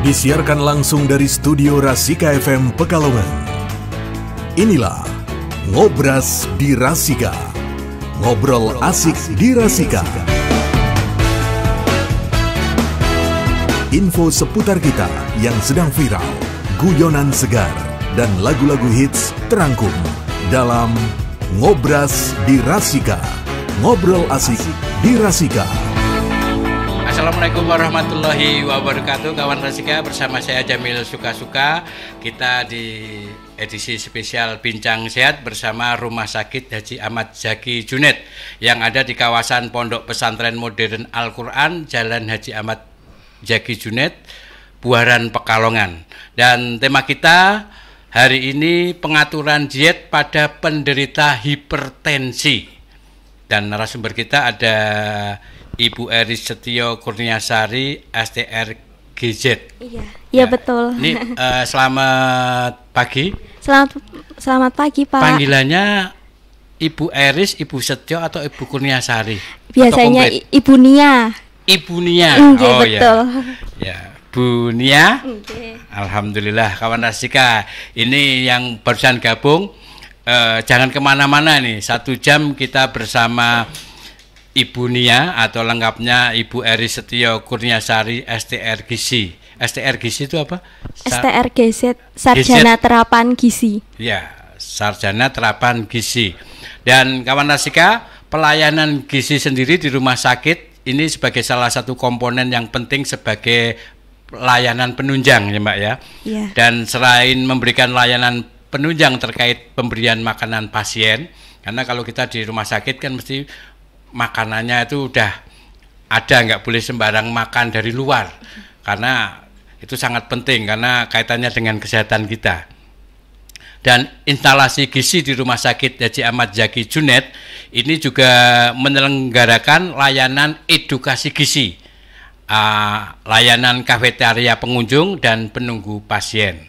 Disiarkan langsung dari studio Rasika FM Pekalongan. Inilah Ngobras di Rasika. Ngobrol asik di Rasika. Info seputar kita yang sedang viral, guyonan segar, dan lagu-lagu hits terangkum dalam Ngobras di Rasika. Ngobrol asik di Rasika. Assalamualaikum warahmatullahi wabarakatuh Kawan Rasika bersama saya Jamil Suka-Suka Kita di edisi spesial Bincang Sehat bersama Rumah Sakit Haji Ahmad Zaki Junet Yang ada di kawasan Pondok Pesantren Modern Al-Quran Jalan Haji Ahmad Zaki Junet Buaran Pekalongan Dan tema kita hari ini pengaturan diet pada penderita hipertensi Dan narasumber kita ada Ibu Eris Setio Kurniasari STR GZ. Iya, iya ya. betul. Ini uh, selamat pagi. Selamat selamat pagi Pak. Panggilannya Ibu Eris, Ibu Setio atau Ibu Kurniasari? Biasanya Ibu Nia. Ibu Nia. Iya, oh iya. betul. ya. ya. Bu Nia. Oke. Alhamdulillah kawan Rasika. Ini yang barusan gabung. eh, jangan kemana-mana nih. Satu jam kita bersama Ibu Nia atau lengkapnya Ibu Eri Setio Kurniasari STR Gizi. STR Gizi itu apa? STR GZ Sarjana Gizet. Terapan Gizi. Ya, Sarjana Terapan Gizi. Dan kawan Nasika, pelayanan gizi sendiri di rumah sakit ini sebagai salah satu komponen yang penting sebagai layanan penunjang ya Mbak ya. ya. Dan selain memberikan layanan penunjang terkait pemberian makanan pasien, karena kalau kita di rumah sakit kan mesti makanannya itu udah ada nggak boleh sembarang makan dari luar karena itu sangat penting karena kaitannya dengan kesehatan kita dan instalasi gizi di Rumah Sakit Haji Ahmad Zaki Junet ini juga menyelenggarakan layanan edukasi gizi, uh, layanan kafetaria pengunjung dan penunggu pasien.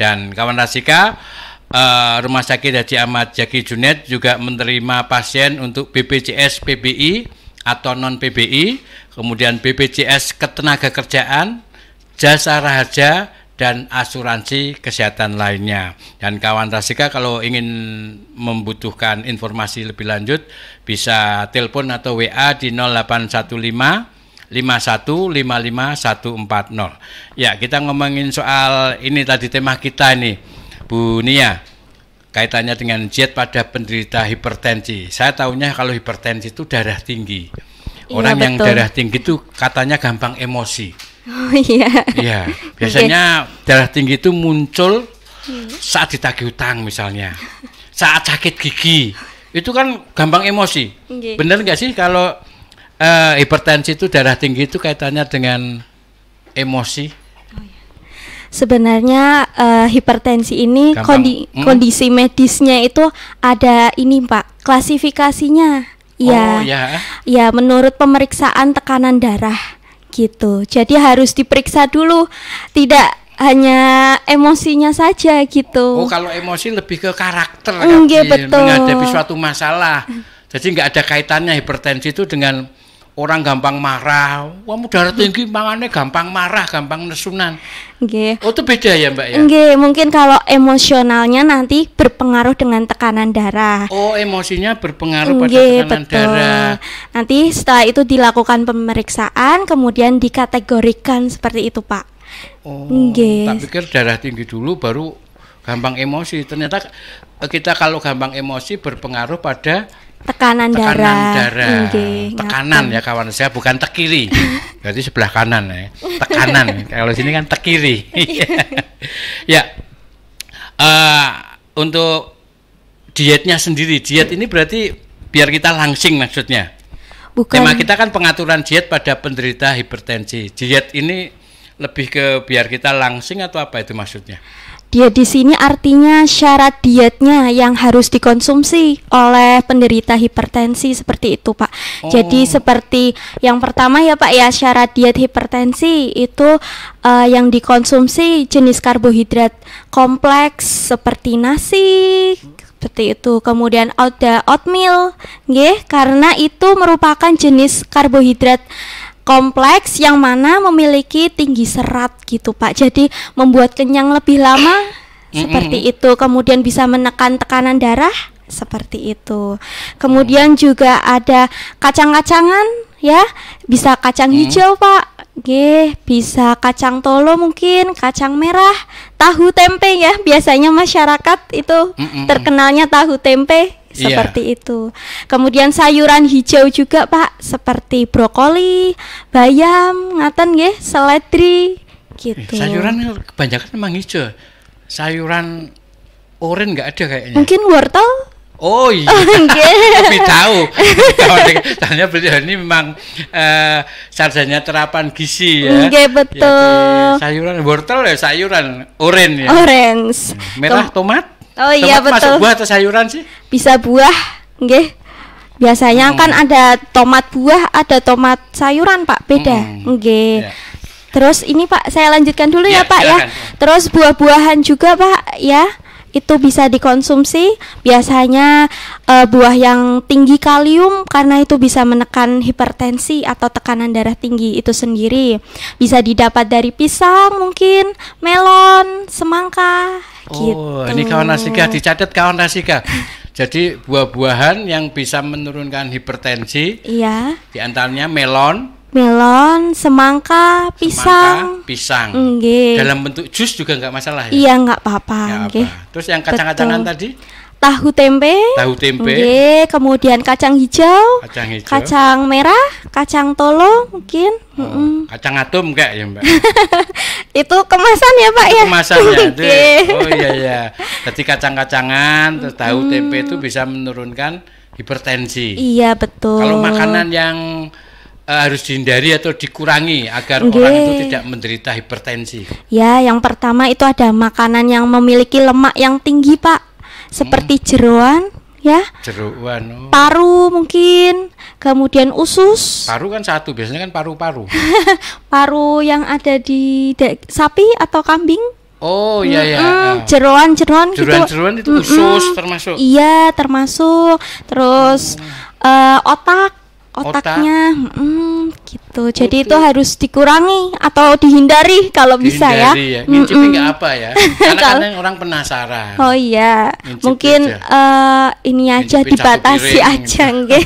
Dan kawan Rasika uh, Rumah Sakit Haji Ahmad Jaki Junet juga menerima pasien untuk BPJS PBI atau non PBI, kemudian BPJS ketenaga kerjaan, jasa Raja dan asuransi kesehatan lainnya. Dan kawan Rasika kalau ingin membutuhkan informasi lebih lanjut bisa telepon atau WA di 0815 5155140. Ya, kita ngomongin soal ini tadi tema kita nih Bu Nia, kaitannya dengan diet pada penderita hipertensi. Saya tahunya kalau hipertensi itu darah tinggi. Iya, Orang iya, yang darah tinggi itu katanya gampang emosi. Oh iya. Iya, biasanya okay. darah tinggi itu muncul hmm. saat ditagih utang misalnya. Saat sakit gigi. Itu kan gampang emosi. Okay. Bener nggak sih kalau uh, hipertensi itu darah tinggi itu kaitannya dengan emosi? sebenarnya uh, hipertensi ini kondi hmm. kondisi medisnya itu ada ini Pak klasifikasinya. Ya, oh, ya, ya menurut pemeriksaan tekanan darah gitu. Jadi harus diperiksa dulu, tidak hanya emosinya saja gitu. Oh, kalau emosi lebih ke karakter, mm, kan? betul. menghadapi suatu masalah. Mm. Jadi nggak ada kaitannya hipertensi itu dengan orang gampang marah. Wah, darah tinggi mangane gampang marah, gampang nesunan. Oke. Oh, itu beda ya, Mbak ya? Oke, mungkin kalau emosionalnya nanti berpengaruh dengan tekanan darah. Oh, emosinya berpengaruh pada tekanan betul. darah. Nanti setelah itu dilakukan pemeriksaan, kemudian dikategorikan seperti itu, Pak. Oh, Nggih. tak pikir darah tinggi dulu baru gampang emosi. Ternyata eh, kita kalau gampang emosi berpengaruh pada tekanan, tekanan darah, tekanan ya kawan saya bukan tekiri Jadi sebelah kanan ya tekanan kalau sini kan tekiri iya. ya uh, untuk dietnya sendiri diet ini berarti biar kita langsing maksudnya bukan tema kita kan pengaturan diet pada penderita hipertensi diet ini lebih ke biar kita langsing atau apa itu maksudnya Diet di sini artinya syarat dietnya yang harus dikonsumsi oleh penderita hipertensi seperti itu, Pak. Oh. Jadi seperti yang pertama ya, Pak, ya syarat diet hipertensi itu uh, yang dikonsumsi jenis karbohidrat kompleks seperti nasi, seperti itu. Kemudian ada oatmeal, nggih, karena itu merupakan jenis karbohidrat kompleks yang mana memiliki tinggi serat gitu Pak. Jadi membuat kenyang lebih lama seperti itu. Kemudian bisa menekan tekanan darah seperti itu. Kemudian juga ada kacang-kacangan ya, bisa kacang mm. hijau Pak. Oke, bisa kacang tolo mungkin, kacang merah, tahu tempe ya. Biasanya masyarakat itu terkenalnya tahu tempe Iya. seperti yeah. itu. Kemudian sayuran hijau juga Pak, seperti brokoli, bayam, ngaten nggih, seledri gitu. Eh, sayuran kebanyakan memang hijau. Sayuran oranye nggak ada kayaknya. Mungkin wortel? Oh iya, oh, Tapi tahu. Tanya beliau ini memang uh, sarjana terapan gizi ya. Iya betul. Ya, sayuran wortel ya sayuran, orange ya. Orange. Merah tomat? Oh Tomat iya betul. Masuk buah atau sayuran sih? Bisa buah, nggih. Biasanya hmm. kan ada tomat buah, ada tomat sayuran, Pak. Beda. Hmm. Nggih. Yeah. Terus ini Pak, saya lanjutkan dulu yeah, ya, iya, Pak ya. silakan. ya. Terus buah-buahan juga, Pak, ya. Itu bisa dikonsumsi. Biasanya uh, buah yang tinggi kalium karena itu bisa menekan hipertensi atau tekanan darah tinggi itu sendiri. Bisa didapat dari pisang mungkin, melon, semangka, Gitu. Oh, ini kawan Nasika dicatat kawan Nasika. Jadi buah-buahan yang bisa menurunkan hipertensi. Iya. Di antaranya melon. Melon, semangka, pisang. Semangka, pisang. Mm, Dalam bentuk jus juga nggak masalah ya? Iya nggak apa-apa. Terus yang kacang-kacangan tadi? tahu tempe, tahu tempe, okay. kemudian kacang hijau, kacang hijau, kacang merah, kacang tolo mungkin, oh, mm -mm. kacang atom enggak ya mbak? itu kemasan ya pak ya? Kemasan ya, okay. oh iya iya. jadi kacang-kacangan, tahu tempe itu bisa menurunkan hipertensi. Iya betul. Kalau makanan yang uh, harus dihindari atau dikurangi agar okay. orang itu tidak menderita hipertensi? Ya, yang pertama itu ada makanan yang memiliki lemak yang tinggi, Pak seperti jeruan, ya Jeruan, oh. paru mungkin kemudian usus paru kan satu biasanya kan paru-paru paru yang ada di sapi atau kambing Oh iya iya. Mm, ah. jeruan gitu. jeruan jeroan itu usus mm termasuk. Iya termasuk. Terus mm. uh, otak otaknya Otak. hmm, gitu jadi Oke. itu harus dikurangi atau dihindari kalau bisa ya, ya. ngincipnya nggak mm nggak apa ya karena kadang orang penasaran oh iya Ngincip mungkin aja. Uh, ini aja Ngincipin dibatasi aja nggih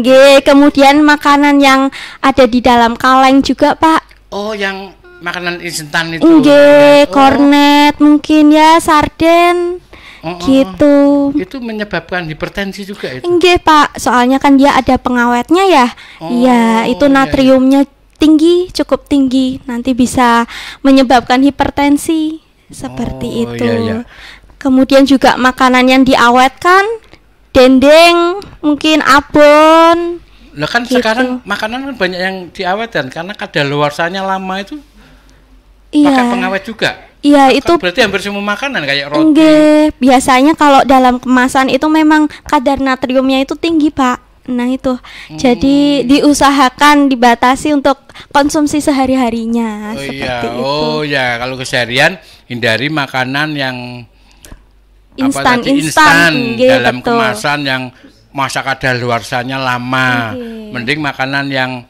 nggih kemudian makanan yang ada di dalam kaleng juga pak oh yang makanan instan itu nggih oh. kornet mungkin ya sarden Oh, oh, gitu. Itu menyebabkan hipertensi juga itu. Enggak, Pak. Soalnya kan dia ada pengawetnya ya. Iya, oh, itu iya, iya. natriumnya iya, tinggi, cukup tinggi. Nanti bisa menyebabkan hipertensi seperti oh, itu. Iya, iya. Kemudian juga makanan yang diawetkan, dendeng, mungkin abon. Lah kan gitu. sekarang makanan kan banyak yang diawetkan karena kadaluarsanya lama itu iya. pakai pengawet juga Iya itu berarti hampir semua makanan kayak roti. Enggak, biasanya kalau dalam kemasan itu memang kadar natriumnya itu tinggi pak. Nah itu, hmm. jadi diusahakan dibatasi untuk konsumsi sehari harinya. Oh iya, oh itu. oh ya kalau keseharian hindari makanan yang instan, instan, dalam betul. kemasan yang masak ada luarsanya lama. Okay. Mending makanan yang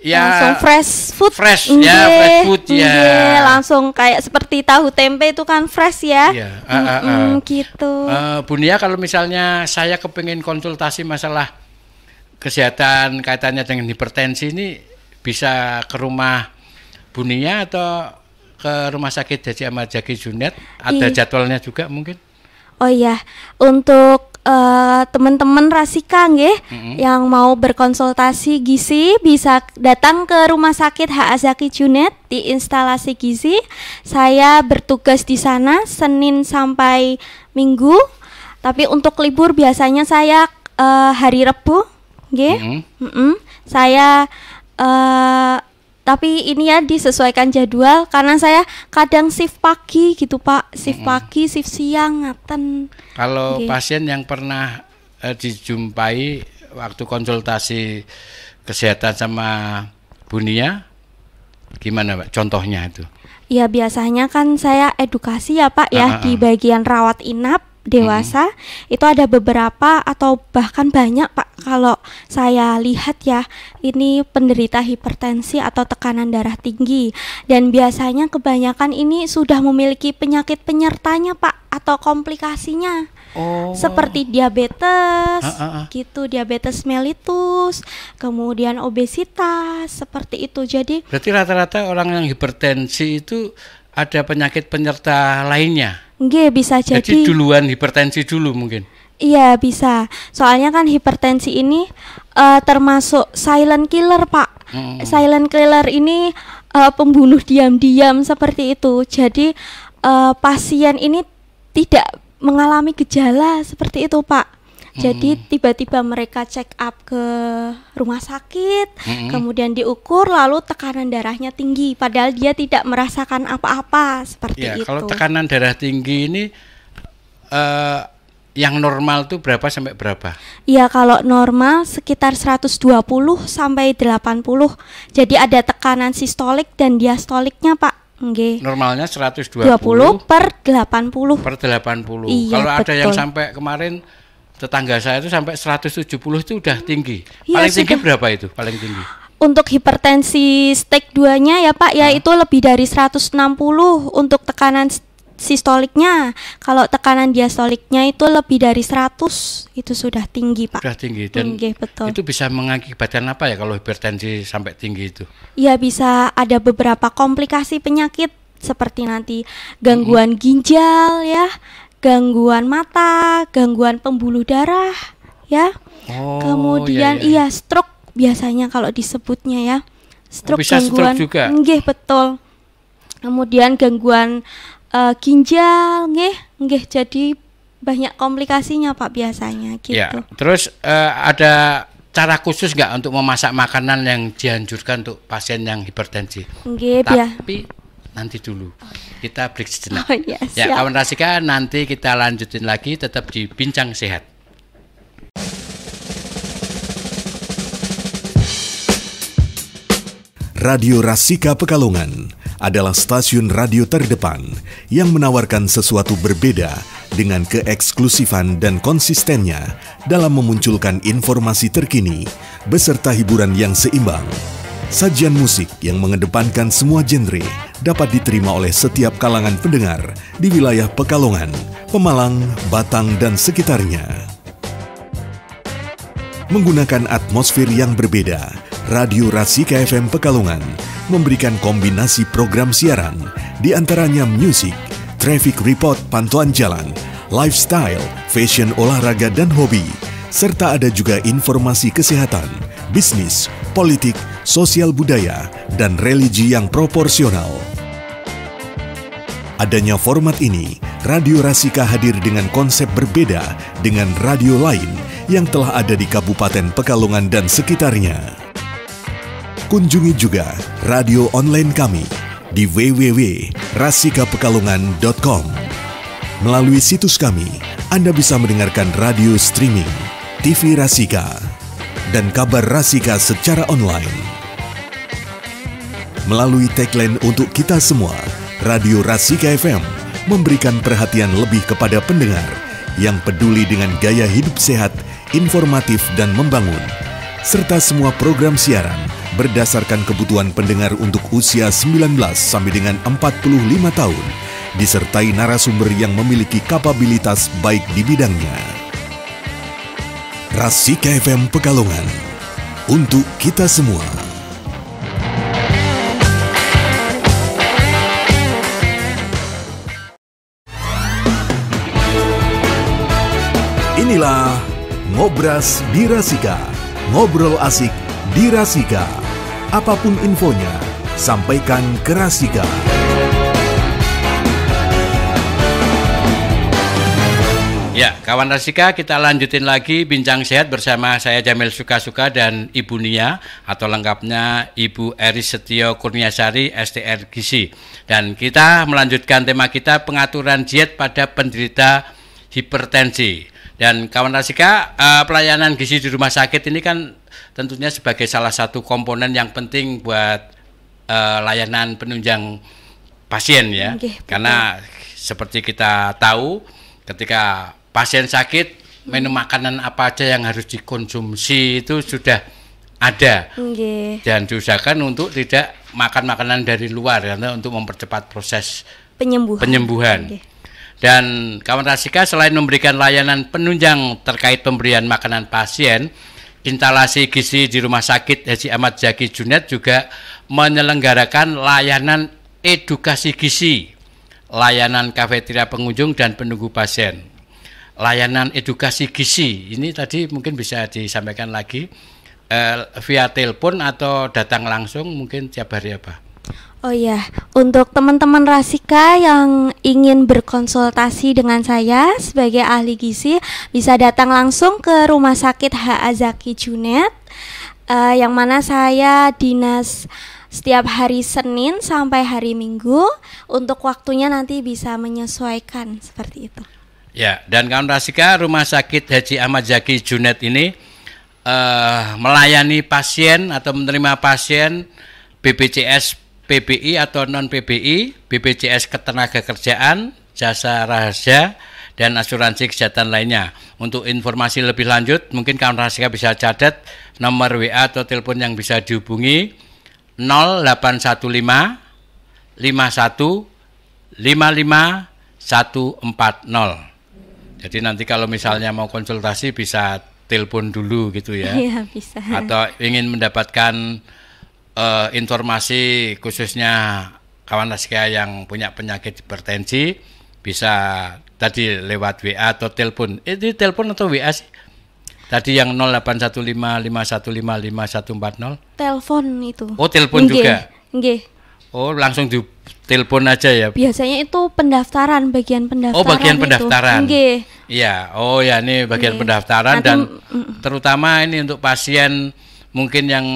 ya langsung fresh food fresh ya, nge, ya fresh food nge, ya langsung kayak seperti tahu tempe itu kan fresh ya iya, uh, uh, uh. Mm, gitu uh, Bunia kalau misalnya saya kepengen konsultasi masalah kesehatan kaitannya dengan hipertensi ini bisa ke rumah Bunia atau ke rumah sakit Haji Ahmad Jaki Junet ada Ih. Iya. jadwalnya juga mungkin Oh iya, untuk uh, teman-teman Rasika ya mm-hmm. yang mau berkonsultasi gizi bisa datang ke Rumah Sakit HA Zaki Junet di instalasi gizi. Saya bertugas di sana Senin sampai Minggu. Tapi untuk libur biasanya saya uh, hari Rebu nggih. mm Mm-hmm. Saya uh, tapi ini ya disesuaikan jadwal karena saya kadang shift pagi gitu Pak shift -hmm. pagi shift siang ngaten kalau okay. pasien yang pernah eh, dijumpai waktu konsultasi kesehatan sama Bunia gimana Pak contohnya itu Ya biasanya kan saya edukasi ya Pak ya uh, di ah, ah, ah. bagian rawat inap dewasa hmm. itu ada beberapa atau bahkan banyak Pak kalau saya lihat ya ini penderita hipertensi atau tekanan darah tinggi dan biasanya kebanyakan ini sudah memiliki penyakit penyertanya Pak atau komplikasinya oh. seperti diabetes ah, ah, ah. gitu diabetes mellitus kemudian obesitas seperti itu jadi berarti rata-rata orang yang hipertensi itu ada penyakit penyerta lainnya. Nggih, bisa jadi. Jadi duluan hipertensi dulu mungkin. Iya, bisa. Soalnya kan hipertensi ini uh, termasuk silent killer, Pak. Hmm. Silent killer ini uh, pembunuh diam-diam seperti itu. Jadi uh, pasien ini tidak mengalami gejala seperti itu, Pak. Jadi tiba-tiba mereka check up ke rumah sakit, mm-hmm. kemudian diukur lalu tekanan darahnya tinggi padahal dia tidak merasakan apa-apa seperti ya, itu. kalau tekanan darah tinggi ini uh, yang normal tuh berapa sampai berapa? Iya, kalau normal sekitar 120 sampai 80. Jadi ada tekanan sistolik dan diastoliknya, Pak. Nggih. Normalnya 120 20 per 80. Per 80. Iya, kalau ada yang sampai kemarin tetangga saya itu sampai 170 itu udah tinggi. Ya, paling tinggi berapa itu? Paling tinggi. Untuk hipertensi stage 2-nya ya Pak, ya ah. itu lebih dari 160 untuk tekanan sistoliknya. Kalau tekanan diastoliknya itu lebih dari 100, itu sudah tinggi, Pak. Sudah tinggi dan tinggi, betul. itu bisa mengakibatkan apa ya kalau hipertensi sampai tinggi itu? Ya bisa ada beberapa komplikasi penyakit seperti nanti gangguan hmm. ginjal ya, gangguan mata, gangguan pembuluh darah, ya. Oh, Kemudian iya, iya. iya stroke biasanya kalau disebutnya ya. Stroke Bisa gangguan stroke Nggih, betul. Kemudian gangguan uh, ginjal, nggih, nggih jadi banyak komplikasinya Pak biasanya iya, gitu. Ya, terus uh, ada cara khusus nggak untuk memasak makanan yang dianjurkan untuk pasien yang hipertensi? Nggih, Tapi biar. nanti dulu. Okay. Kita break sejenak. Oh, iya, ya, siap. ya, kawan Rasika nanti kita lanjutin lagi tetap di Bincang Sehat. Radio Rasika Pekalongan adalah stasiun radio terdepan yang menawarkan sesuatu berbeda dengan keeksklusifan dan konsistennya dalam memunculkan informasi terkini beserta hiburan yang seimbang. Sajian musik yang mengedepankan semua genre dapat diterima oleh setiap kalangan pendengar di wilayah Pekalongan, Pemalang, Batang, dan sekitarnya. Menggunakan atmosfer yang berbeda, Radio Rasi KFM Pekalongan memberikan kombinasi program siaran, di antaranya musik, traffic report pantauan jalan, lifestyle, fashion olahraga dan hobi, serta ada juga informasi kesehatan, bisnis, politik, sosial budaya, dan religi yang proporsional. Adanya format ini, Radio Rasika hadir dengan konsep berbeda dengan radio lain yang telah ada di Kabupaten Pekalongan dan sekitarnya. Kunjungi juga radio online kami di www.rasikapekalongan.com. Melalui situs kami, Anda bisa mendengarkan radio streaming, TV Rasika, dan kabar Rasika secara online. Melalui tagline untuk kita semua, Radio Rasika FM memberikan perhatian lebih kepada pendengar yang peduli dengan gaya hidup sehat, informatif, dan membangun, serta semua program siaran berdasarkan kebutuhan pendengar untuk usia 19 sampai dengan 45 tahun disertai narasumber yang memiliki kapabilitas baik di bidangnya. Rasika FM Pekalongan. Untuk kita semua. Inilah Ngobras di Rasika. Ngobrol asik di Rasika. Apapun infonya, sampaikan ke Rasika. Ya, kawan Rasika, kita lanjutin lagi bincang sehat bersama saya Jamil Suka-Suka dan Ibu Nia atau lengkapnya Ibu Eris Setio Kurniasari STR Gizi. Dan kita melanjutkan tema kita pengaturan diet pada penderita hipertensi. Dan kawan Rasika, eh, pelayanan gizi di rumah sakit ini kan tentunya sebagai salah satu komponen yang penting buat eh, layanan penunjang pasien ya. Okay, Karena seperti kita tahu ketika pasien sakit menu makanan apa aja yang harus dikonsumsi itu sudah ada okay. dan diusahakan untuk tidak makan makanan dari luar karena untuk mempercepat proses penyembuhan. penyembuhan. Okay. Dan kawan Rasika selain memberikan layanan penunjang terkait pemberian makanan pasien, instalasi gizi di Rumah Sakit Haji Ahmad Zaki Junet juga menyelenggarakan layanan edukasi gizi, layanan kafeteria pengunjung dan penunggu pasien layanan edukasi gizi ini tadi mungkin bisa disampaikan lagi eh, via telepon atau datang langsung mungkin tiap hari apa? Ya, oh ya, untuk teman-teman Rasika yang ingin berkonsultasi dengan saya sebagai ahli gizi bisa datang langsung ke Rumah Sakit Azaki Junet uh, yang mana saya dinas setiap hari Senin sampai hari Minggu untuk waktunya nanti bisa menyesuaikan seperti itu. Ya, dan kawan Rasika Rumah Sakit Haji Ahmad Zaki Junet ini uh, melayani pasien atau menerima pasien BPJS PBI atau non PBI, BPJS Ketenagakerjaan, Jasa Rahasia dan asuransi kesehatan lainnya. Untuk informasi lebih lanjut, mungkin kawan Rasika bisa catat nomor WA atau telepon yang bisa dihubungi 0815 51 55 140. Jadi nanti kalau misalnya mau konsultasi bisa telepon dulu gitu ya. Iya, bisa. Atau ingin mendapatkan uh, informasi khususnya kawan laskia yang punya penyakit hipertensi bisa tadi lewat WA atau telepon. Itu eh, telepon atau WA sih? Tadi yang 0815515140? Telepon itu. Oh, telepon juga. Nggih. Oh, langsung di telepon aja ya. Biasanya itu pendaftaran bagian pendaftaran. Oh, bagian itu. pendaftaran. Iya. Oh ya, ini bagian Nge. pendaftaran Nanti, dan terutama ini untuk pasien mungkin yang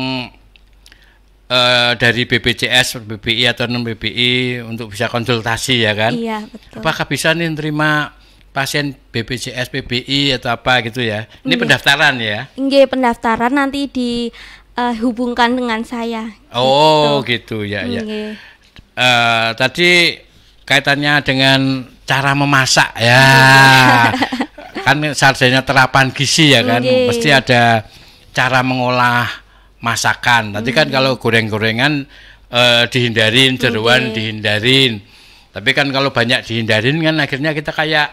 uh, dari BPJS, BPI atau non BPI untuk bisa konsultasi ya kan? Iya, betul. Apakah bisa nih terima pasien BPJS, PBI atau apa gitu ya? Ini Nge. pendaftaran ya? Iya, pendaftaran nanti dihubungkan uh, dengan saya. Oh, gitu, gitu ya, Nge. ya uh, tadi kaitannya dengan cara memasak ya. kan sarjanya terapan gizi ya kan, okay. mesti ada cara mengolah masakan. Tadi kan hmm. kalau goreng-gorengan uh, dihindarin, jeruan okay. dihindarin. Tapi kan kalau banyak dihindarin kan akhirnya kita kayak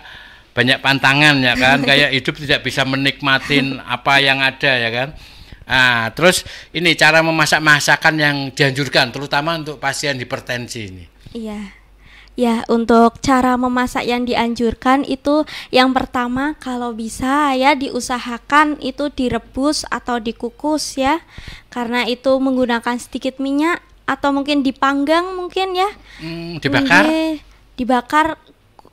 banyak pantangan ya kan, kayak hidup tidak bisa menikmatin apa yang ada ya kan. Nah, terus ini cara memasak masakan yang dianjurkan terutama untuk pasien hipertensi ini. Iya. Ya, untuk cara memasak yang dianjurkan itu yang pertama kalau bisa ya diusahakan itu direbus atau dikukus ya. Karena itu menggunakan sedikit minyak atau mungkin dipanggang mungkin ya. Hmm, dibakar. dibakar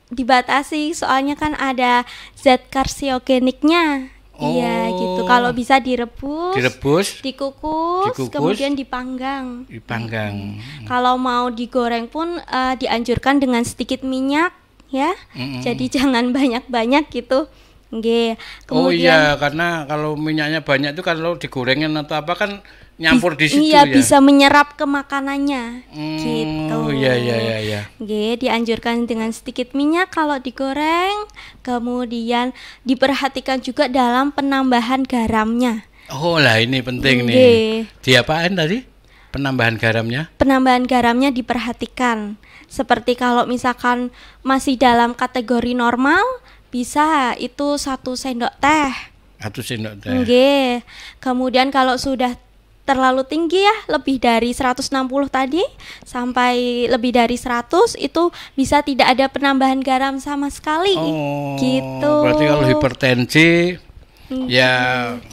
dibatasi soalnya kan ada zat karsiogeniknya Iya gitu. Kalau oh. bisa direbus, direbus, dikukus, dikukus kemudian dipanggang. Dipanggang. Hmm. Kalau mau digoreng pun uh, dianjurkan dengan sedikit minyak ya. Hmm. Jadi jangan banyak-banyak gitu. Nggih. Kemudian Oh iya, karena kalau minyaknya banyak itu kalau digorengin atau apa kan nyampur di situ iya, ya. bisa menyerap ke makanannya. Hmm, gitu. Iya iya iya iya. dianjurkan dengan sedikit minyak kalau digoreng, kemudian diperhatikan juga dalam penambahan garamnya. Oh lah ini penting G. nih. Diapain tadi? Penambahan garamnya? Penambahan garamnya diperhatikan. Seperti kalau misalkan masih dalam kategori normal, bisa itu satu sendok teh. Satu sendok teh. G. Kemudian kalau sudah terlalu tinggi ya, lebih dari 160 tadi sampai lebih dari 100 itu bisa tidak ada penambahan garam sama sekali. Oh, gitu. Berarti kalau hipertensi iya. Ya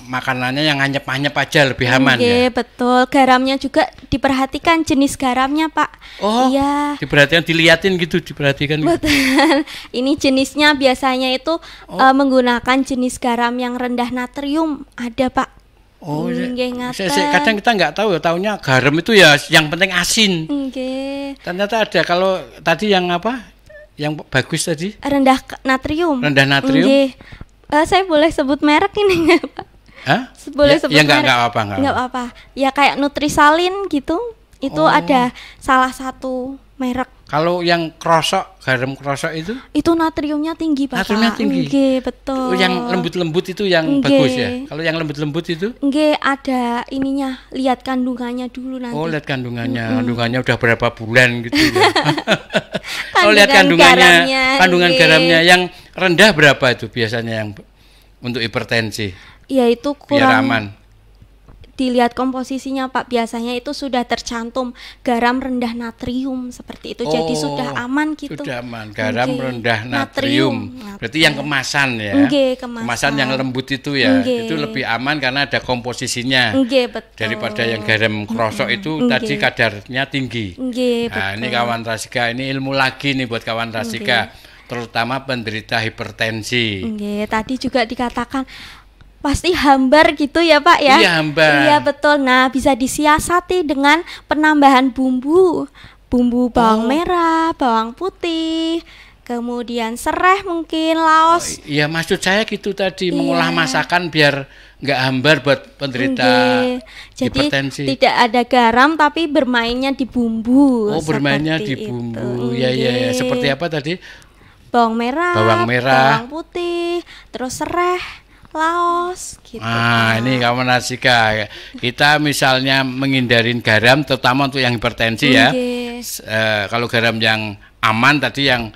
makanannya yang anyep-anyep aja lebih iya, aman Oke, ya. betul. Garamnya juga diperhatikan jenis garamnya, Pak. Oh. Iya. Diperhatikan diliatin gitu, diperhatikan. Gitu. Betul. Ini jenisnya biasanya itu oh. uh, menggunakan jenis garam yang rendah natrium, ada, Pak. Oh, mm, kadang kita nggak tahu ya, tahunya garam itu ya yang penting asin. Ternyata ada kalau tadi yang apa? Yang bagus tadi? Rendah natrium. Rendah natrium. Uh, saya boleh sebut merek ini nggak Pak? Boleh ya, sebut ya, merek. apa-apa, enggak, apa-apa. Ya kayak Nutrisalin gitu. Itu oh. ada salah satu merek kalau yang krosok, garam krosok itu? Itu natriumnya tinggi, Pak. Natriumnya tinggi. Nge, betul. Yang lembut-lembut itu yang Nge. bagus ya. Kalau yang lembut-lembut itu? Nge, ada ininya, lihat kandungannya dulu nanti. Oh, lihat kandungannya. Mm -hmm. Kandungannya udah berapa bulan gitu ya. Kalau oh, lihat kandungannya, garamnya, kandungan Nge. garamnya yang rendah berapa itu biasanya yang untuk hipertensi? Ya, itu kurang. Biar dilihat komposisinya Pak biasanya itu sudah tercantum garam rendah natrium seperti itu. Oh, Jadi sudah aman gitu. Sudah aman. Garam okay. rendah natrium. natrium. Berarti yang kemasan ya. Okay, kemasan. kemasan yang lembut itu ya. Okay. Itu lebih aman karena ada komposisinya. Okay, betul. Daripada yang garam krosok itu okay. tadi kadarnya tinggi. Okay, nah, ini kawan Rasika ini ilmu lagi nih buat kawan Rasika. Okay terutama penderita hipertensi. Nggih, tadi juga dikatakan pasti hambar gitu ya Pak ya. Iya hambar. Iya betul. Nah bisa disiasati dengan penambahan bumbu, bumbu bawang oh. merah, bawang putih, kemudian serai mungkin laos. Oh, iya maksud saya gitu tadi iya. mengolah masakan biar nggak hambar buat penderita Jadi, hipertensi. tidak ada garam tapi bermainnya di bumbu. Oh bermainnya di bumbu. Iya iya ya. seperti apa tadi? Bawang merah, bawang merah, bawang putih, terus serai Laos gitu. Nah, ini kamu nasika. Kita misalnya menghindarin garam terutama untuk yang hipertensi ya. E, kalau garam yang aman tadi yang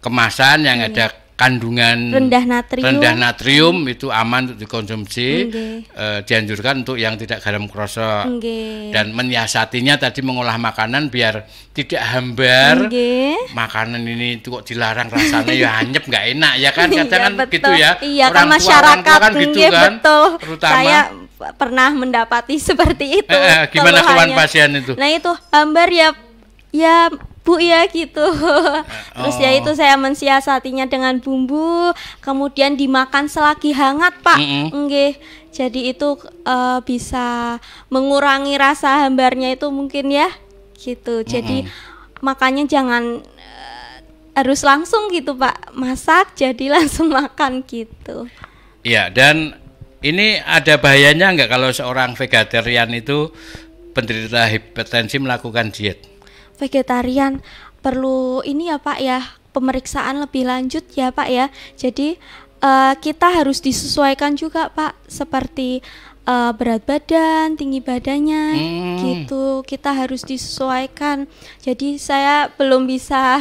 kemasan yang ada kandungan rendah natrium, rendah natrium hmm. itu aman untuk dikonsumsi. Okay. Uh, eh, dianjurkan untuk yang tidak garam krosok. Okay. Dan menyiasatinya tadi mengolah makanan biar tidak hambar. Okay. Makanan ini itu kok dilarang rasanya ya hanyep nggak enak ya kan iya, kadang kan gitu ya. Iya orang tua, masyarakat orang tua kan gitu kan. Betul. Terutama saya pernah mendapati seperti itu. Eh, eh, gimana keluhan pasien itu? Nah itu hambar ya ya bu ya gitu oh. terus ya itu saya mensiasatinya dengan bumbu kemudian dimakan selagi hangat pak mm -hmm. jadi itu uh, bisa mengurangi rasa hambarnya itu mungkin ya gitu jadi mm -hmm. makanya jangan uh, harus langsung gitu pak masak jadi langsung makan gitu ya dan ini ada bahayanya enggak kalau seorang vegetarian itu penderita hipertensi melakukan diet? vegetarian perlu ini ya Pak ya pemeriksaan lebih lanjut ya Pak ya. Jadi uh, kita harus disesuaikan juga Pak seperti uh, berat badan, tinggi badannya hmm. gitu. Kita harus disesuaikan. Jadi saya belum bisa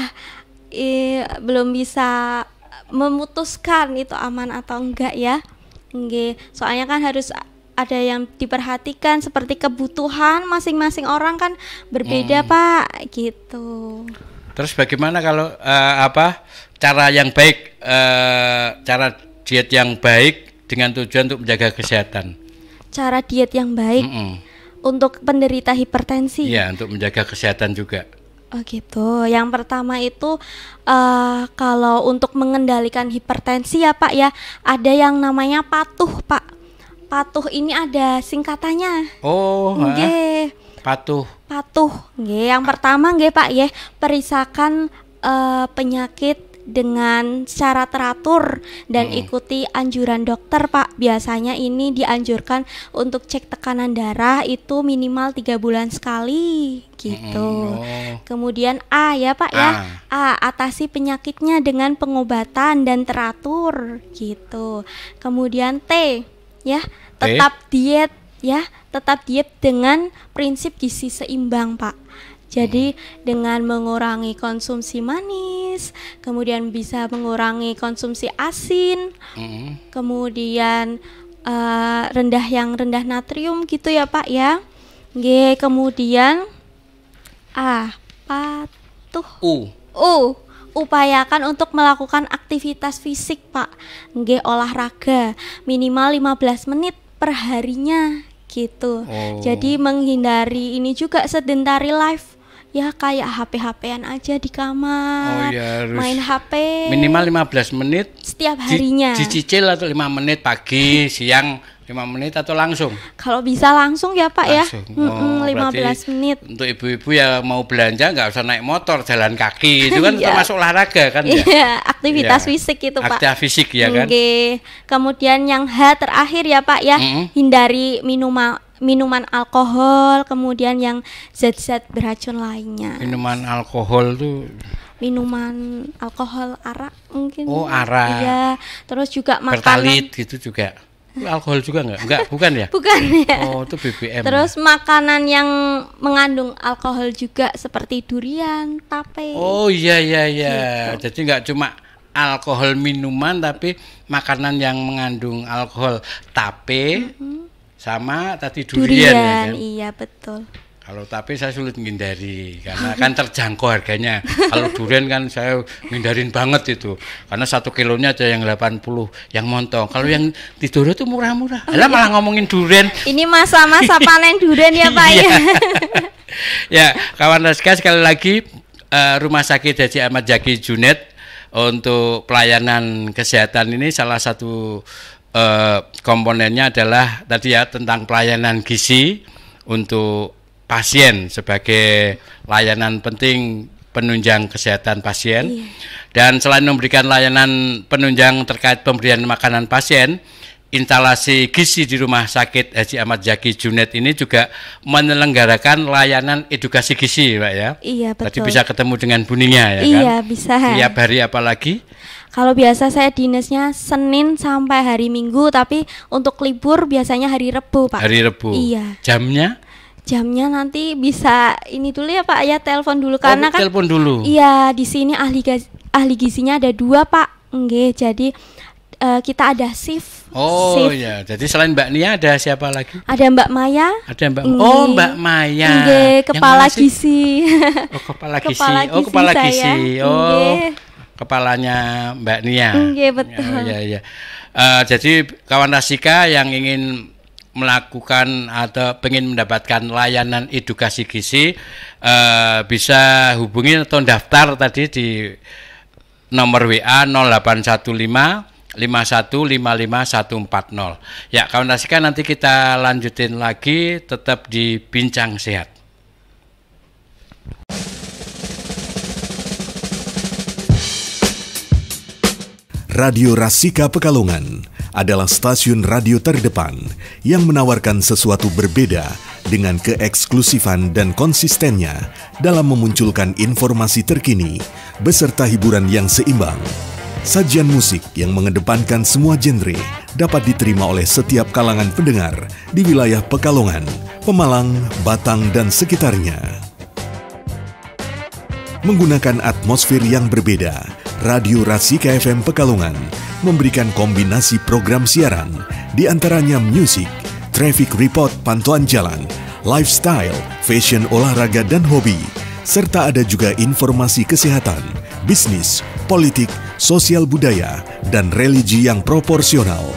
eh, belum bisa memutuskan itu aman atau enggak ya. Nge, soalnya kan harus ada yang diperhatikan seperti kebutuhan masing-masing orang kan berbeda hmm. pak gitu terus bagaimana kalau uh, apa cara yang baik uh, cara diet yang baik dengan tujuan untuk menjaga kesehatan cara diet yang baik mm -mm. untuk penderita hipertensi ya untuk menjaga kesehatan juga Oh gitu. Yang pertama itu uh, kalau untuk mengendalikan hipertensi ya Pak ya, ada yang namanya patuh Pak patuh ini ada singkatannya. Oh, nggih. Patuh. Patuh, nggih. Yang pertama nggih Pak ya, perisakan uh, penyakit dengan secara teratur dan hmm. ikuti anjuran dokter Pak. Biasanya ini dianjurkan untuk cek tekanan darah itu minimal tiga bulan sekali gitu. Hmm. Oh. Kemudian A ya Pak A. ya. Ah. A atasi penyakitnya dengan pengobatan dan teratur gitu. Kemudian T ya tetap eh? diet ya tetap diet dengan prinsip gizi seimbang pak jadi hmm. dengan mengurangi konsumsi manis, kemudian bisa mengurangi konsumsi asin, mm. kemudian uh, rendah yang rendah natrium gitu ya Pak ya. G kemudian apa tuh? U. U upayakan untuk melakukan aktivitas fisik, Pak. Nggih olahraga minimal 15 menit per harinya gitu. Oh. Jadi menghindari ini juga sedentary life ya kayak HP-HPan aja di kamar. Oh ya, harus main HP. Minimal 15 menit setiap harinya. Di, dicicil atau 5 menit pagi, siang lima menit atau langsung? Kalau bisa langsung ya Pak ya? langsung. ya. Oh, mm -mm, 15 menit. Untuk ibu-ibu yang mau belanja nggak usah naik motor, jalan kaki itu kan iya. termasuk olahraga kan ya. Iya, aktivitas yeah. fisik itu Pak. Aktivitas fisik ya kan. Okay. Kemudian yang H terakhir ya Pak ya, mm -hmm. hindari minuman minuman alkohol, kemudian yang zat-zat beracun lainnya. Minuman alkohol tuh minuman alkohol arak mungkin. Oh, arak. Iya, terus juga makanan. Bertalit gitu juga alkohol juga nggak? Enggak, bukan ya? Bukan ya. Oh, itu BBM. Terus makanan yang mengandung alkohol juga seperti durian, tape. Oh iya iya iya. Gitu. Jadi nggak cuma alkohol minuman tapi makanan yang mengandung alkohol tape mm -hmm. sama tadi durian, ya, durian ya kan? Iya betul. Kalau tapi saya sulit menghindari karena kan terjangkau harganya. Kalau durian kan saya menghindarin banget itu karena satu kilonya aja yang 80 yang montong. Kalau yang di Doro itu murah-murah. Oh, Alah, iya. malah ngomongin durian. Ini masa-masa panen durian ya Pak ya. Iya. ya kawan Reska sekali lagi uh, Rumah Sakit Haji Ahmad Jaki Junet untuk pelayanan kesehatan ini salah satu uh, komponennya adalah tadi ya tentang pelayanan gizi untuk pasien sebagai layanan penting penunjang kesehatan pasien. Iya. Dan selain memberikan layanan penunjang terkait pemberian makanan pasien, instalasi gizi di Rumah Sakit Haji Ahmad Zaki Junet ini juga menyelenggarakan layanan edukasi gizi, Pak ya. Iya, betul. Berarti bisa ketemu dengan buninya ya iya, kan? Iya, bisa. Tiap hari apalagi? Kalau biasa saya dinasnya Senin sampai hari Minggu, tapi untuk libur biasanya hari Rebu, Pak. Hari Rebu. Iya. Jamnya? jamnya nanti bisa ini dulu ya Pak ya telepon dulu oh, karena oh, kan telepon dulu. Iya, di sini ahli gizi, ahli gizinya ada dua Pak. enggak jadi uh, kita ada shift. Oh shift. ya, jadi selain Mbak Nia ada siapa lagi? Ada Mbak Maya. Ada Mbak. Nge. Oh Mbak Maya. Nge, kepala gizi. Oh kepala gizi. kepala oh, gizi. Oh kepala gizi. Oh Nge. kepalanya Mbak Nia. Nge, betul. Oh, ya ya. Uh, jadi kawan Rasika yang ingin melakukan atau pengen mendapatkan layanan edukasi gizi e, bisa hubungi atau daftar tadi di nomor WA 0815 5155140. Ya, kawan Rasika nanti kita lanjutin lagi tetap di Bincang Sehat. Radio Rasika Pekalongan adalah stasiun radio terdepan yang menawarkan sesuatu berbeda dengan keeksklusifan dan konsistennya dalam memunculkan informasi terkini beserta hiburan yang seimbang. Sajian musik yang mengedepankan semua genre dapat diterima oleh setiap kalangan pendengar di wilayah Pekalongan, Pemalang, Batang, dan sekitarnya. Menggunakan atmosfer yang berbeda, Radio Rasika KFM Pekalongan memberikan kombinasi program siaran, di antaranya musik, traffic report pantauan jalan, lifestyle, fashion olahraga dan hobi, serta ada juga informasi kesehatan, bisnis, politik, sosial budaya, dan religi yang proporsional.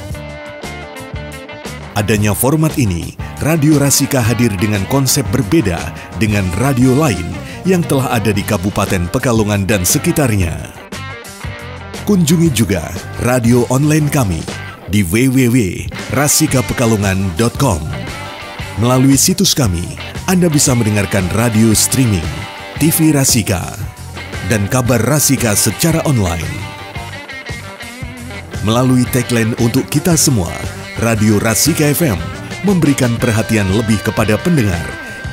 Adanya format ini, Radio Rasika hadir dengan konsep berbeda dengan radio lain yang telah ada di Kabupaten Pekalongan dan sekitarnya. Kunjungi juga radio online kami di www.rasikapekalongan.com. Melalui situs kami, Anda bisa mendengarkan radio streaming, TV Rasika, dan kabar Rasika secara online. Melalui tagline untuk kita semua, Radio Rasika FM memberikan perhatian lebih kepada pendengar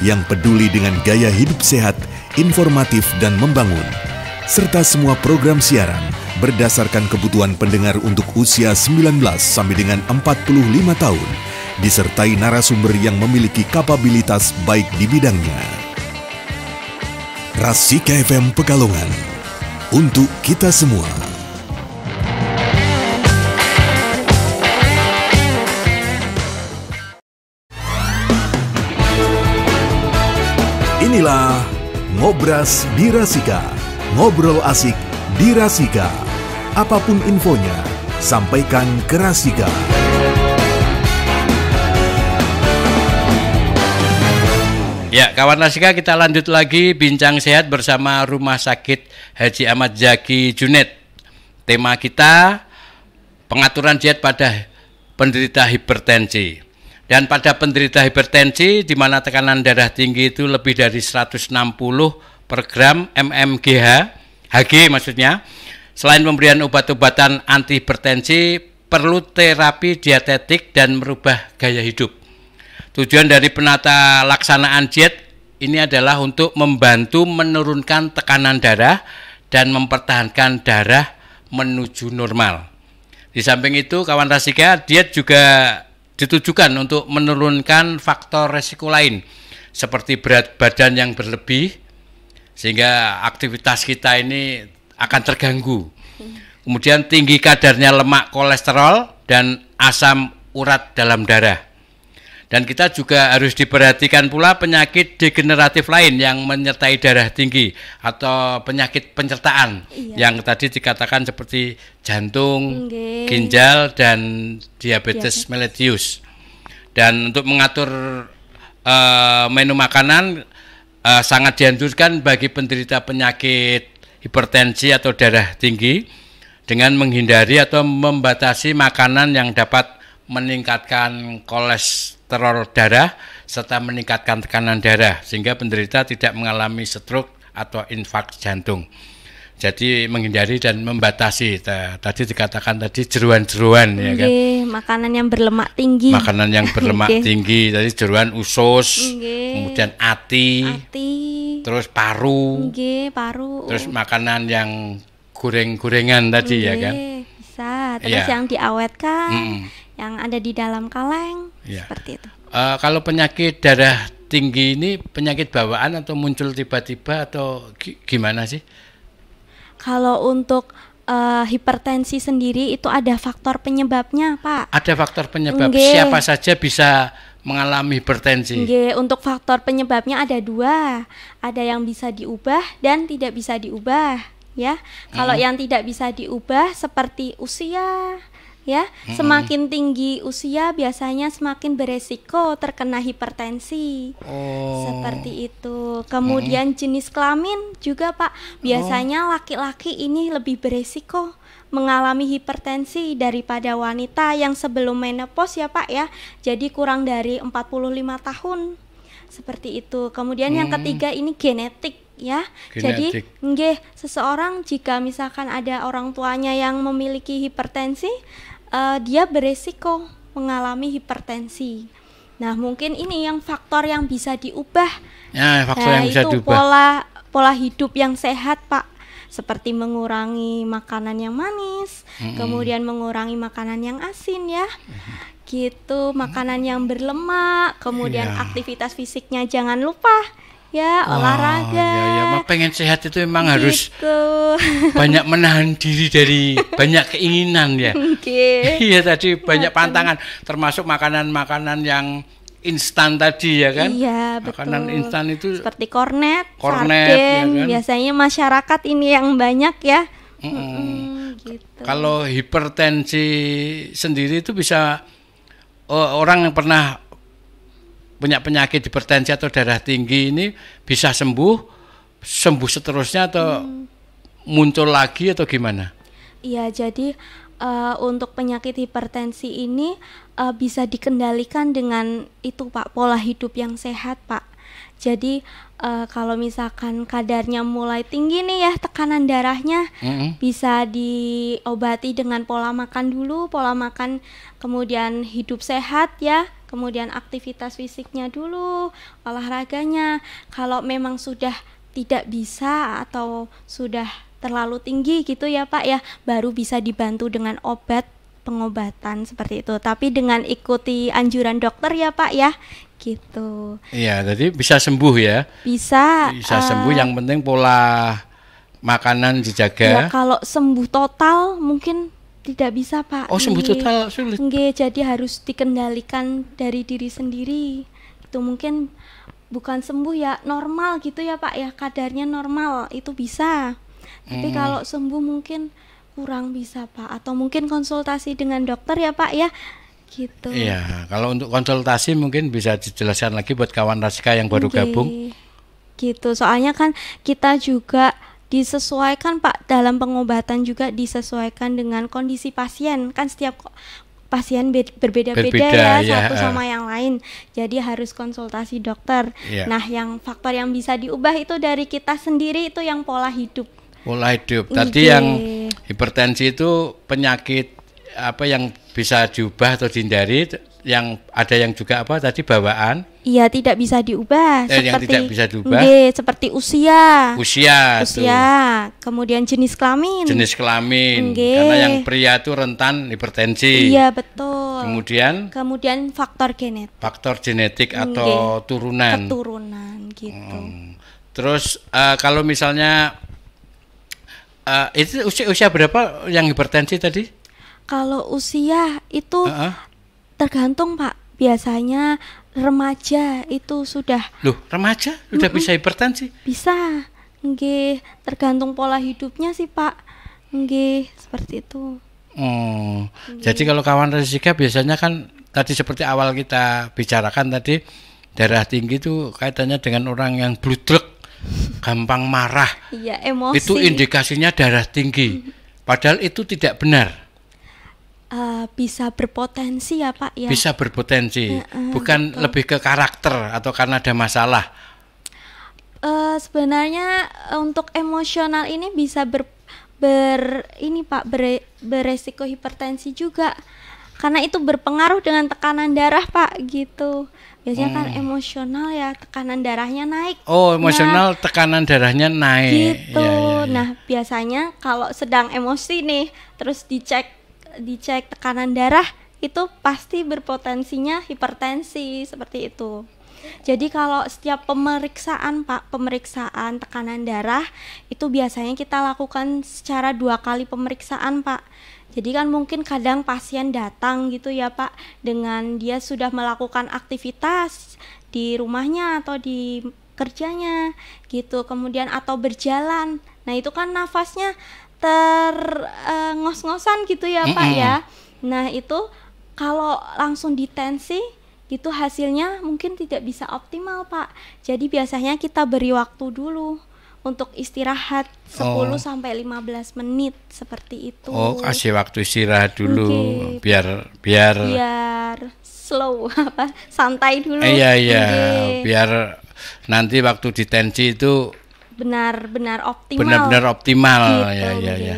yang peduli dengan gaya hidup sehat, informatif, dan membangun, serta semua program siaran berdasarkan kebutuhan pendengar untuk usia 19 sampai dengan 45 tahun, disertai narasumber yang memiliki kapabilitas baik di bidangnya. Rasika FM Pekalongan, untuk kita semua. Inilah Ngobras Dirasika, ngobrol asik Dirasika. Apapun infonya, sampaikan ke Rasika. Ya, kawan Rasika kita lanjut lagi bincang sehat bersama Rumah Sakit Haji Ahmad Zaki Junet. Tema kita pengaturan diet pada penderita hipertensi. Dan pada penderita hipertensi di mana tekanan darah tinggi itu lebih dari 160 per gram mmGh, HG maksudnya, Selain pemberian obat-obatan antihipertensi, perlu terapi dietetik dan merubah gaya hidup. Tujuan dari penata laksanaan diet ini adalah untuk membantu menurunkan tekanan darah dan mempertahankan darah menuju normal. Di samping itu, kawan Rasika, diet juga ditujukan untuk menurunkan faktor resiko lain seperti berat badan yang berlebih sehingga aktivitas kita ini akan terganggu. Kemudian tinggi kadarnya lemak kolesterol dan asam urat dalam darah. Dan kita juga harus diperhatikan pula penyakit degeneratif lain yang menyertai darah tinggi atau penyakit penyertaan iya. yang tadi dikatakan seperti jantung, Nge. ginjal dan diabetes, diabetes mellitus. Dan untuk mengatur uh, menu makanan uh, sangat dianjurkan bagi penderita penyakit hipertensi atau darah tinggi dengan menghindari atau membatasi makanan yang dapat meningkatkan kolesterol darah serta meningkatkan tekanan darah sehingga penderita tidak mengalami stroke atau infak jantung. Jadi menghindari dan membatasi. Tadi dikatakan tadi jeruan-jeruan ya kan. makanan yang berlemak tinggi. Makanan yang berlemak tinggi. Tadi jeruan usus, kemudian ati. Ati terus paru. paru. Terus makanan yang goreng-gorengan tadi Nge, ya kan? Bisa. Terus ya. yang diawetkan, mm -mm. yang ada di dalam kaleng, ya. seperti itu. Uh, kalau penyakit darah tinggi ini penyakit bawaan atau muncul tiba-tiba atau gimana sih? Kalau untuk uh, hipertensi sendiri itu ada faktor penyebabnya, Pak. Ada faktor penyebab Nge. siapa saja bisa mengalami hipertensi. Oke, untuk faktor penyebabnya ada dua. Ada yang bisa diubah dan tidak bisa diubah, ya. Kalau yang tidak bisa diubah seperti usia, ya. Hmm. Semakin tinggi usia biasanya semakin beresiko terkena hipertensi. Oh. Seperti itu. Kemudian hmm. jenis kelamin juga, Pak. Biasanya oh. laki-laki oh. ini lebih beresiko mengalami hipertensi daripada wanita yang sebelum menopause ya Pak ya. Jadi kurang dari 45 tahun. Seperti itu. Kemudian hmm. yang ketiga ini genetik ya. Genetik. Jadi nggih, seseorang jika misalkan ada orang tuanya yang memiliki hipertensi, uh, dia beresiko mengalami hipertensi. Nah, mungkin ini yang faktor yang bisa diubah. Ya, faktor nah, yang itu bisa diubah. pola pola hidup yang sehat, Pak seperti mengurangi makanan yang manis, hmm kemudian mengurangi makanan yang asin ya. hmm Gitu, makanan yang berlemak, kemudian yeah. aktivitas fisiknya jangan lupa ya oh, olahraga. Ya, ya, pengen sehat itu memang gitu. harus banyak menahan diri dari banyak keinginan ya. Iya okay. tadi banyak pantangan, termasuk makanan-makanan yang instan tadi ya kan? Iya, betul. Makanan instan itu seperti kornet, kornet ya sarden, ya kan? biasanya masyarakat ini yang banyak ya. Mm -mm. Mm gitu. Kalau hipertensi sendiri itu bisa oh, orang yang pernah punya penyakit hipertensi atau darah tinggi ini bisa sembuh sembuh seterusnya atau mm. muncul lagi atau gimana? Iya, jadi uh, untuk penyakit hipertensi ini uh, bisa dikendalikan dengan itu Pak pola hidup yang sehat Pak. Jadi uh, kalau misalkan kadarnya mulai tinggi nih ya tekanan darahnya mm-hmm. bisa diobati dengan pola makan dulu, pola makan kemudian hidup sehat ya, kemudian aktivitas fisiknya dulu, olahraganya. Kalau memang sudah tidak bisa atau sudah terlalu tinggi gitu ya Pak ya baru bisa dibantu dengan obat pengobatan seperti itu tapi dengan ikuti anjuran dokter ya Pak ya gitu iya jadi bisa sembuh ya bisa bisa eh, sembuh yang penting pola makanan dijaga ya kalau sembuh total mungkin tidak bisa Pak oh sembuh total sulit Nge, jadi harus dikendalikan dari diri sendiri itu mungkin bukan sembuh ya normal gitu ya Pak ya kadarnya normal itu bisa tapi hmm. kalau sembuh mungkin kurang bisa Pak atau mungkin konsultasi dengan dokter ya Pak ya gitu. Iya, kalau untuk konsultasi mungkin bisa dijelaskan lagi buat kawan Raska yang baru okay. gabung. Gitu. Soalnya kan kita juga disesuaikan Pak dalam pengobatan juga disesuaikan dengan kondisi pasien. Kan setiap pasien berbeda-beda ya, ya satu iya, sama eh. yang lain. Jadi harus konsultasi dokter. Iya. Nah, yang faktor yang bisa diubah itu dari kita sendiri itu yang pola hidup pola hidup. Tadi okay. yang hipertensi itu penyakit apa yang bisa diubah atau dihindari yang ada yang juga apa tadi bawaan? Iya, tidak bisa diubah. Eh, seperti, yang tidak bisa diubah. Nge, seperti usia. Usia. Usia. Tuh. Kemudian jenis kelamin. Jenis kelamin. Nge. Karena yang pria itu rentan hipertensi. Iya betul. Kemudian? Kemudian faktor genetik. Faktor genetik atau Nge. turunan. Keturunan gitu. Hmm. Terus uh, kalau misalnya uh, itu usia usia berapa yang hipertensi tadi? Kalau usia itu uh -uh. tergantung pak. Biasanya remaja itu sudah. Loh remaja sudah bisa hipertensi? Bisa, nggih. Tergantung pola hidupnya sih pak, nggih seperti itu. Oh, jadi kalau kawan resika biasanya kan tadi seperti awal kita bicarakan tadi darah tinggi itu kaitannya dengan orang yang blutrek gampang marah. Iya, emosi. Itu indikasinya darah tinggi. Mm-hmm. Padahal itu tidak benar. Uh, bisa berpotensi ya Pak ya. Bisa berpotensi. Uh, uh, Bukan betul. lebih ke karakter atau karena ada masalah. Uh, sebenarnya eh, untuk emosional ini bisa ber, ber ini Pak ber, beresiko hipertensi juga. Karena itu berpengaruh dengan tekanan darah Pak gitu biasanya kan hmm. kan emosional ya tekanan darahnya naik oh nah, emosional nah, tekanan darahnya naik gitu ya, ya, ya. nah biasanya kalau sedang emosi nih terus dicek dicek tekanan darah itu pasti berpotensinya hipertensi seperti itu jadi kalau setiap pemeriksaan Pak, pemeriksaan tekanan darah itu biasanya kita lakukan secara dua kali pemeriksaan Pak. Jadi kan mungkin kadang pasien datang gitu ya Pak dengan dia sudah melakukan aktivitas di rumahnya atau di kerjanya gitu. Kemudian atau berjalan. Nah, itu kan nafasnya ter uh, ngos-ngosan gitu ya Pak ya. Nah, itu kalau langsung ditensi itu hasilnya mungkin tidak bisa optimal pak jadi biasanya kita beri waktu dulu untuk istirahat 10 oh. sampai 15 menit seperti itu. Oh, kasih waktu istirahat dulu okay. biar biar biar slow apa santai dulu. Eh, iya, iya, okay. biar nanti waktu ditensi itu benar-benar optimal. Benar-benar optimal. Gitu, ya, iya, ya, okay. ya. Uh,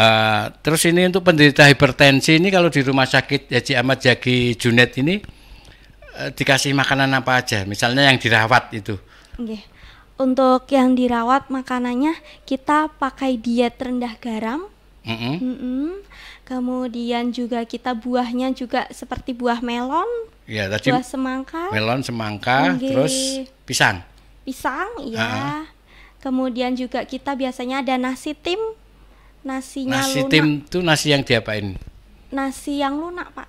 eh, terus ini untuk penderita hipertensi ini kalau di rumah sakit Haji Ahmad Jagi Junet ini uh, dikasih makanan apa aja? Misalnya yang dirawat itu. Okay untuk yang dirawat makanannya kita pakai diet rendah garam. Mm -hmm. Mm -hmm. Kemudian juga kita buahnya juga seperti buah melon, ya, tadi buah semangka, melon semangka, terus pisang. Pisang, ya. Uh -huh. Kemudian juga kita biasanya ada nasi tim, nasinya nasi lunak. tim itu nasi yang diapain? Nasi yang lunak pak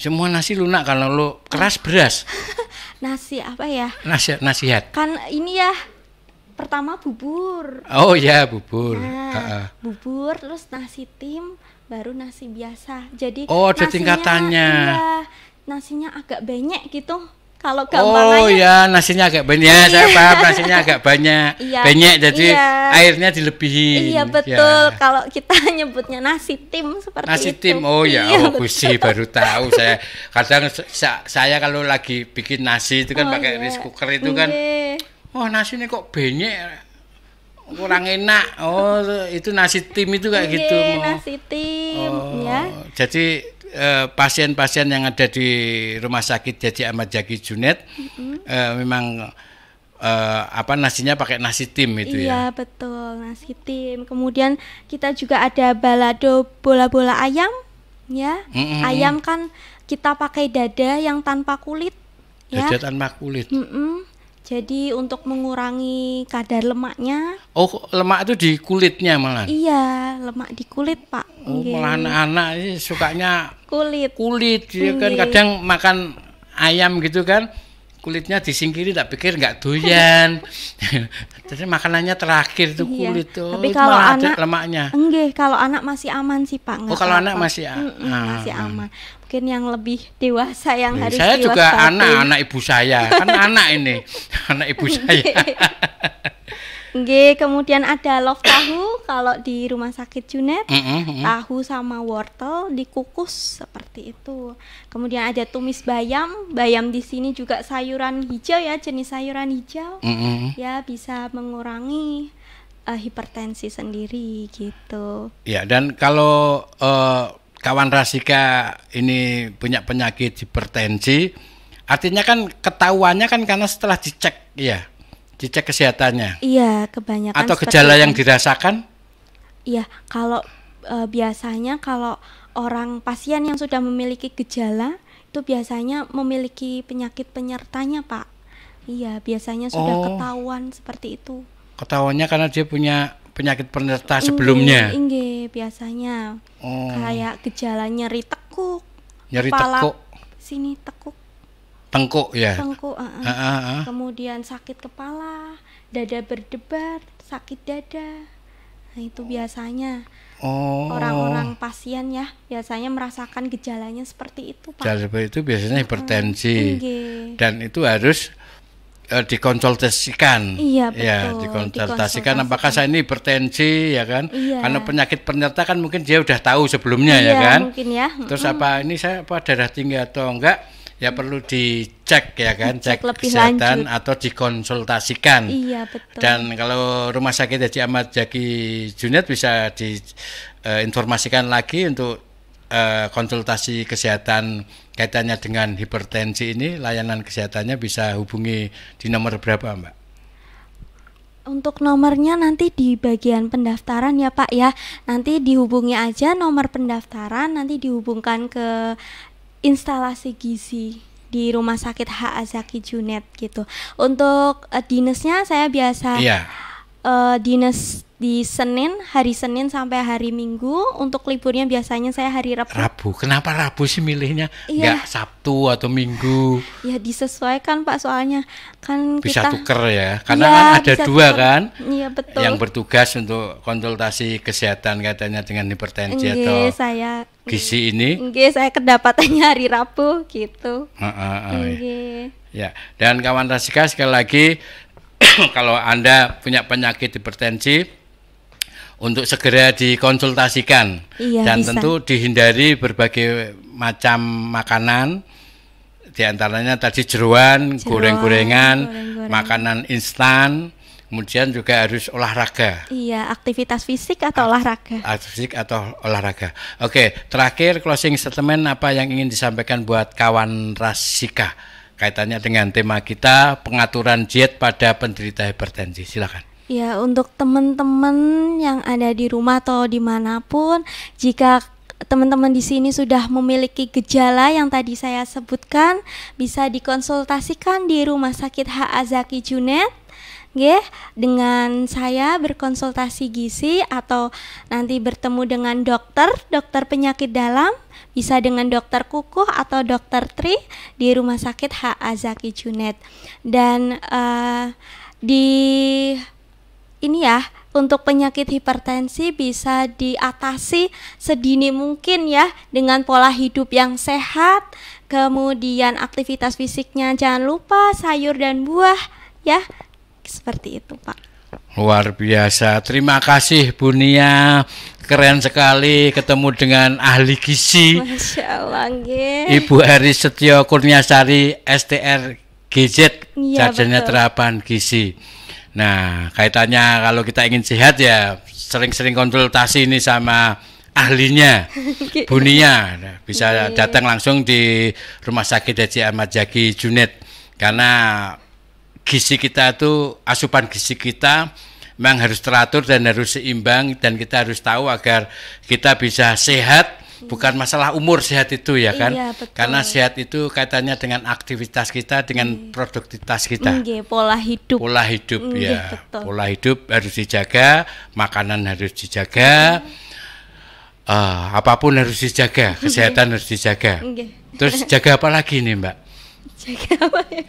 semua nasi lunak kalau lo keras beras nasi apa ya nasi nasihat kan ini ya pertama bubur oh ya bubur nah, uh -uh. bubur terus nasi tim baru nasi biasa jadi oh ada nasinya, tingkatannya iya, nasinya agak banyak gitu kalau gampangannya oh ya nasinya agak banyak iya. saya paham nasinya agak banyak iya, banyak jadi iya. airnya dilebihi iya, iya. betul ya. kalau kita nyebutnya nasi tim seperti nasi itu tim oh ya iya, oh gusi baru tahu saya kadang saya kalau lagi bikin nasi itu kan oh, pakai iya. rice cooker itu kan iya. oh nasi ini kok banyak kurang enak. Oh, itu nasi tim itu kayak Iye, gitu. Nasi tim oh, ya. Jadi Eh, pasien-pasien yang ada di rumah sakit jadi Ahmad Jaki Junet mm-hmm. uh, memang uh, apa nasinya pakai nasi tim itu iya, ya. Iya, betul, nasi tim. Kemudian kita juga ada balado bola-bola ayam ya. Mm-hmm. Ayam kan kita pakai dada yang tanpa kulit ya. dada ya. tanpa kulit. Mm-hmm. Jadi untuk mengurangi kadar lemaknya. Oh, lemak itu di kulitnya malah. Iya, lemak di kulit, Pak. Oh, iya. malah anak-anak sukanya kulit. Kulit, iya kan? kulit. kan kadang makan ayam gitu kan kulitnya disingkiri tak pikir nggak doyan jadi makanannya terakhir tuh iya. kulit tuh tapi kalau anak lemaknya enggak kalau anak masih aman sih pak oh kalau anak masih -mm, hmm masih aman mungkin yang lebih dewasa yang nah, harus saya juga anak anak ibu saya kan anak ini anak ibu saya Nge, kemudian ada love tahu kalau di rumah sakit Junet, mm -hmm. tahu sama wortel dikukus seperti itu. Kemudian ada tumis bayam, bayam di sini juga sayuran hijau ya, jenis sayuran hijau. Mm -hmm. Ya, bisa mengurangi uh, hipertensi sendiri gitu. Ya, dan kalau uh, kawan Rasika ini punya penyakit hipertensi, artinya kan ketahuannya kan karena setelah dicek ya dicek kesehatannya. Iya, kebanyakan. Atau gejala yang dirasakan? Iya, kalau e, biasanya kalau orang pasien yang sudah memiliki gejala itu biasanya memiliki penyakit penyertanya, Pak. Iya, biasanya sudah oh, ketahuan seperti itu. Ketahuannya karena dia punya penyakit penyerta sebelumnya. Inge, biasanya. Oh. Kayak gejala nyeri tekuk. Nyeri kepala, tekuk. Sini tekuk Tengkuk ya. Tengkuk. Uh -uh. Uh -uh. Kemudian sakit kepala, dada berdebar, sakit dada. Nah, itu biasanya oh. orang-orang oh. pasien ya biasanya merasakan gejalanya seperti itu pak. Gejala itu biasanya hipertensi uh -huh. dan itu harus e, dikonsultasikan. Iya ya, betul. Ya, dikonsultasikan, apakah saya ini hipertensi ya kan? Iya. Karena penyakit penyerta kan mungkin dia udah tahu sebelumnya ya iya, ya kan. mungkin ya. Terus apa ini saya apa darah tinggi atau enggak? ya perlu dicek ya kan dicek cek lebih kesehatan lanjut. atau dikonsultasikan iya betul dan kalau rumah sakit Haji Ahmad Jaki Junet bisa diinformasikan eh, uh, lagi untuk uh, konsultasi kesehatan kaitannya dengan hipertensi ini layanan kesehatannya bisa hubungi di nomor berapa Mbak untuk nomornya nanti di bagian pendaftaran ya Pak ya. Nanti dihubungi aja nomor pendaftaran nanti dihubungkan ke instalasi gizi di rumah sakit H Azaki Junet gitu. Untuk uh, eh, dinasnya saya biasa yeah uh, dinas di Senin, hari Senin sampai hari Minggu. Untuk liburnya biasanya saya hari Rabu. Rabu. Kenapa Rabu sih milihnya? Iya. Sabtu atau Minggu? Ya disesuaikan Pak soalnya kan bisa kita... tuker ya. Iya, Karena ya, kan ada dua tuker. kan. Iya betul. Yang bertugas untuk konsultasi kesehatan katanya dengan hipertensi Nge, atau saya gizi ini. Nge, saya kedapatannya hari Rabu gitu. Heeh. Ya, dan kawan Rasika sekali lagi kalau Anda punya penyakit hipertensi untuk segera dikonsultasikan iya, dan bisa. tentu dihindari berbagai macam makanan di antaranya tadi jeruan, jeruan goreng-gorengan, goreng makanan instan, kemudian juga harus olahraga. Iya, aktivitas fisik atau olahraga. Aktivitas fisik atau olahraga. Oke, terakhir closing statement apa yang ingin disampaikan buat kawan Rasika? kaitannya dengan tema kita pengaturan diet pada penderita hipertensi. Silakan. Ya, untuk teman-teman yang ada di rumah atau dimanapun, jika teman-teman di sini sudah memiliki gejala yang tadi saya sebutkan, bisa dikonsultasikan di Rumah Sakit H. Azaki Junet Yeah, dengan saya berkonsultasi gizi atau nanti bertemu dengan dokter, dokter penyakit dalam bisa dengan dokter Kukuh atau dokter Tri di Rumah Sakit H Azaki Junet. Dan uh, di ini ya untuk penyakit hipertensi bisa diatasi sedini mungkin ya dengan pola hidup yang sehat, kemudian aktivitas fisiknya jangan lupa sayur dan buah ya. Seperti itu, Pak. Luar biasa. Terima kasih Bunia keren sekali ketemu dengan ahli gizi. Masya Allah, nge. Ibu Eri Setio Kurniasari, STR GZ, ya, sarjana terapan gizi. Nah, kaitannya kalau kita ingin sehat ya sering-sering konsultasi ini sama ahlinya, buninya. Nah, bisa iya. datang langsung di Rumah Sakit Haji Ahmad Jaki Junet karena gizi kita itu asupan gizi kita memang harus teratur dan harus seimbang dan kita harus tahu agar kita bisa sehat bukan masalah umur sehat itu ya kan iya, karena sehat itu kaitannya dengan aktivitas kita dengan iya. produktivitas kita Nge, pola hidup pola hidup Nge, ya betul. pola hidup harus dijaga makanan harus dijaga uh, apapun harus dijaga kesehatan Nge. harus dijaga Nge. terus jaga apa lagi nih mbak jaga apa ya?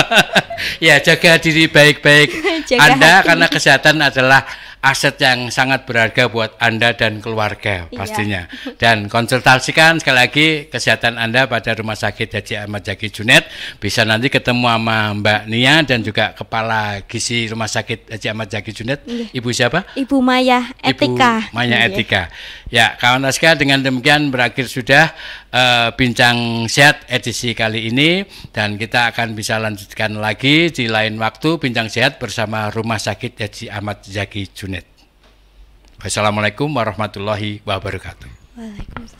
ya jaga diri baik-baik Anda hati. karena kesehatan adalah aset yang sangat berharga buat Anda dan keluarga iya. pastinya. Iya. Dan konsultasikan sekali lagi kesehatan Anda pada Rumah Sakit Haji Ahmad Jaki Junet. Bisa nanti ketemu sama Mbak Nia dan juga Kepala Gizi Rumah Sakit Haji Ahmad Jaki Junet. Iya. Ibu siapa? Ibu Maya Etika. Ibu Maya iya. Etika. Ya, kawan Aska dengan demikian berakhir sudah uh, bincang sehat edisi kali ini dan kita akan bisa lanjutkan lagi di lain waktu bincang sehat bersama Rumah Sakit Haji Ahmad Zaki Junet. Wassalamualaikum warahmatullahi wabarakatuh. Waalaikumsalam.